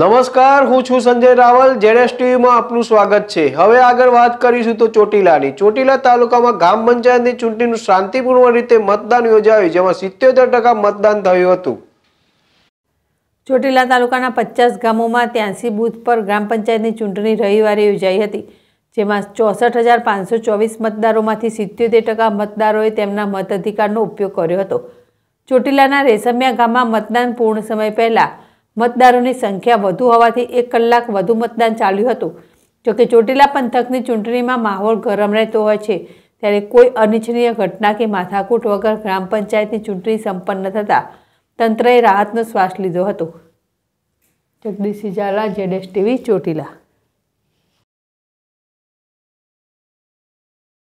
નમસ્કાર હું છું સંજય રાવલ જેડેસ ટીવીમાં આપનું સ્વાગત છે હવે આગળ વાત કરીશું તો ચોટીલાની ચોટીલા તાલુકામાં ગામ પંચાયતની ચૂંટણીનું શાંતિપૂર્ણ રીતે મતદાન યોજાયું જેમાં સિત્યોતેર ટકા મતદાન થયું હતું ચોટીલા તાલુકાના પચાસ ગામોમાં ત્યાંસી બૂથ પર ગ્રામ પંચાયતની ચૂંટણી રવિવારે યોજાઈ હતી જેમાં ચોસઠ હજાર પાંચસો ચોવીસ મતદારોમાંથી સિત્યોતેર ટકા મતદારોએ તેમના મતાધિકારનો ઉપયોગ કર્યો હતો ચોટીલાના રેસમિયા ગામમાં મતદાન પૂર્ણ સમય પહેલાં મતદારોની સંખ્યા વધુ હોવાથી એક કલાક વધુ મતદાન ચાલ્યું હતું જોકે ચોટીલા પંથકની ચૂંટણીમાં માહોલ ગરમ રહેતો હોય છે ત્યારે કોઈ અનિચ્છનીય ઘટના કે માથાકૂટ વગર ગ્રામ પંચાયતની ચૂંટણી સંપન્ન થતાં તંત્રએ રાહતનો શ્વાસ લીધો હતો જગદીશ ઝાલા જેડેશ ટીવી ચોટીલા